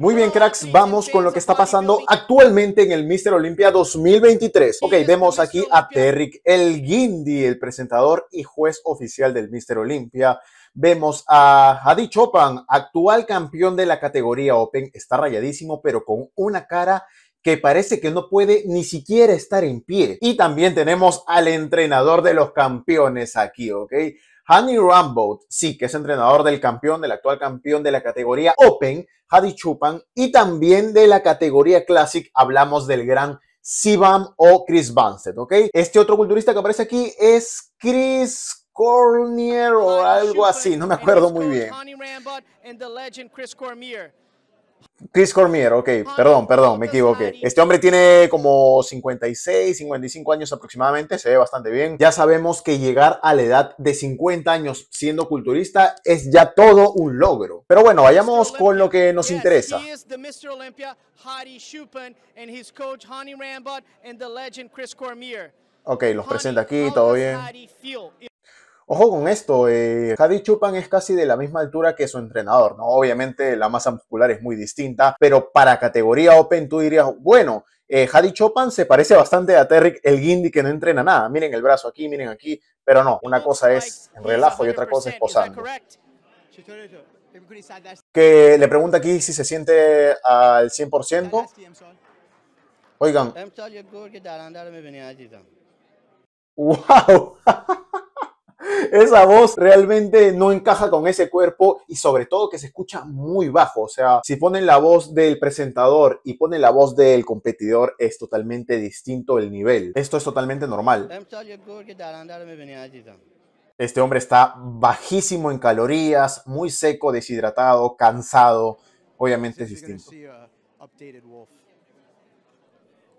Muy bien, cracks, vamos este, con lo este que está pasando actualmente en el Mr. Olympia 2023. Ok, vemos este, aquí a Terrick El guindy, el presentador y juez oficial del Mr. Olympia. Vemos a Hadi Chopan, actual campeón de la categoría Open, está rayadísimo, pero con una cara que parece que no puede ni siquiera estar en pie. Y también tenemos al entrenador de los campeones aquí, ¿ok? Honey Rambo, sí, que es entrenador del campeón, del actual campeón de la categoría Open, Hadi Chupan, y también de la categoría Classic, hablamos del gran Sibam o Chris Banset. ¿ok? Este otro culturista que aparece aquí es Chris Cornier o algo así, no me acuerdo muy bien. Chris Cormier, ok, perdón, perdón, me equivoqué. Este hombre tiene como 56, 55 años aproximadamente, se ve bastante bien. Ya sabemos que llegar a la edad de 50 años siendo culturista es ya todo un logro. Pero bueno, vayamos con lo que nos interesa. Ok, los presenta aquí, todo bien. Ojo con esto, eh, Hadi es casi de la misma altura que su entrenador, ¿no? Obviamente la masa muscular es muy distinta, pero para categoría Open tú dirías, bueno, eh, Hadi Chopan se parece bastante a Terry el Guindy que no entrena nada. Miren el brazo aquí, miren aquí, pero no, una cosa es relajo y otra cosa es posando. Que le pregunta aquí si se siente al 100%. Oigan. ¡Wow! Em, esa voz realmente no encaja con ese cuerpo y sobre todo que se escucha muy bajo. O sea, si ponen la voz del presentador y ponen la voz del competidor es totalmente distinto el nivel. Esto es totalmente normal. Este hombre está bajísimo en calorías, muy seco, deshidratado, cansado. Obviamente es distinto.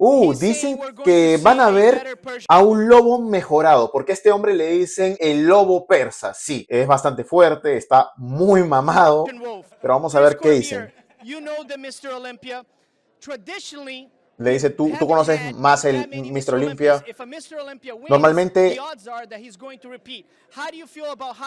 Uh, dicen que van a ver a un lobo mejorado, porque a este hombre le dicen el lobo persa. Sí, es bastante fuerte, está muy mamado, pero vamos a ver qué dicen le dice, tú, tú conoces más el Mr. Olympia. Normalmente,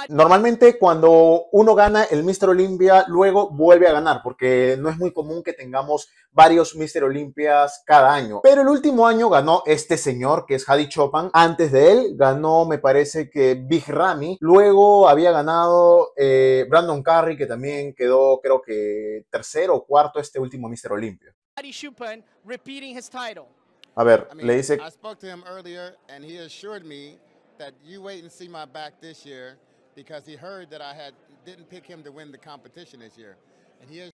normalmente cuando uno gana el Mr. Olympia, luego vuelve a ganar, porque no es muy común que tengamos varios Mr. Olympias cada año. Pero el último año ganó este señor, que es Hadi Chopin. Antes de él ganó, me parece que Big Ramy. Luego había ganado eh, Brandon Curry, que también quedó, creo que tercero o cuarto este último Mr. Olympia. A ver, le dice. I spoke to him earlier and he assured me that you wait and see my back this year because he heard that I had didn't pick him to win the competition this year. And he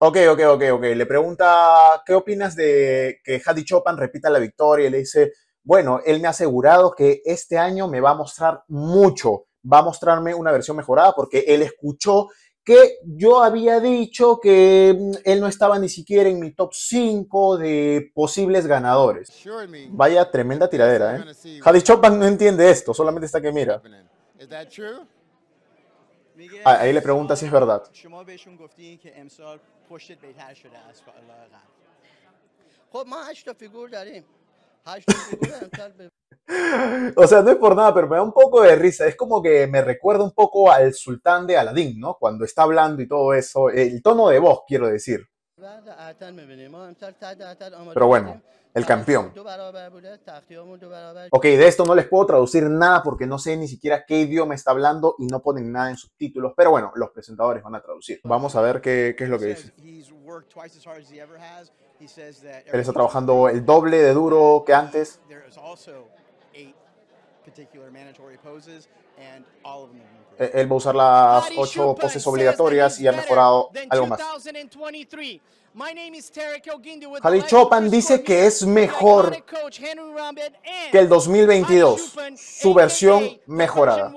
Ok, ok, ok, ok. Le pregunta, ¿qué opinas de que Hadi Chopin repita la victoria? Y le dice, bueno, él me ha asegurado que este año me va a mostrar mucho, va a mostrarme una versión mejorada porque él escuchó que yo había dicho que mm, él no estaba ni siquiera en mi top 5 de posibles ganadores. Vaya tremenda tiradera, ¿eh? Javi Chopin no entiende esto, solamente está que mira. Ah, ahí le pregunta si es verdad. o sea, no es por nada, pero me da un poco de risa. Es como que me recuerda un poco al sultán de Aladdin, ¿no? Cuando está hablando y todo eso. El tono de voz, quiero decir. Pero bueno, el campeón. Ok, de esto no les puedo traducir nada porque no sé ni siquiera qué idioma está hablando y no ponen nada en subtítulos, pero bueno, los presentadores van a traducir. Vamos a ver qué, qué es lo que dice. Él está trabajando el doble de duro que antes. Eh, él va a usar las ocho poses obligatorias y ha mejorado algo más. Harish Chopin dice que es mejor que el 2022, su versión mejorada.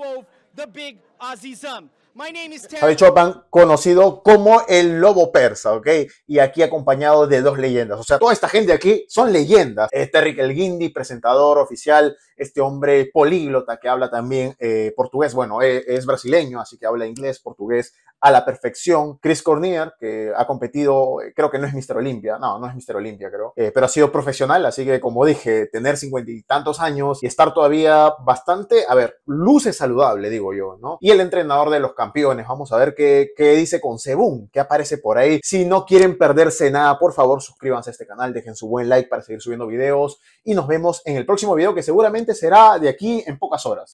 Terry, Chopin, conocido como el lobo persa, ¿ok? Y aquí acompañado de dos leyendas. O sea, toda esta gente aquí son leyendas. Este Rick El presentador oficial, este hombre políglota que habla también eh, portugués. Bueno, e, es brasileño, así que habla inglés, portugués, a la perfección. Chris Cornier, que ha competido, eh, creo que no es Mr. Olimpia, no, no es Mr. Olimpia, creo, eh, pero ha sido profesional, así que como dije, tener cincuenta y tantos años y estar todavía bastante, a ver, luce saludable, digo yo, ¿no? Y el entrenador de los campeones, vamos a ver qué, qué dice con Sebum, que aparece por ahí. Si no quieren perderse nada, por favor, suscríbanse a este canal, dejen su buen like para seguir subiendo videos y nos vemos en el próximo video que seguramente será de aquí en pocas horas.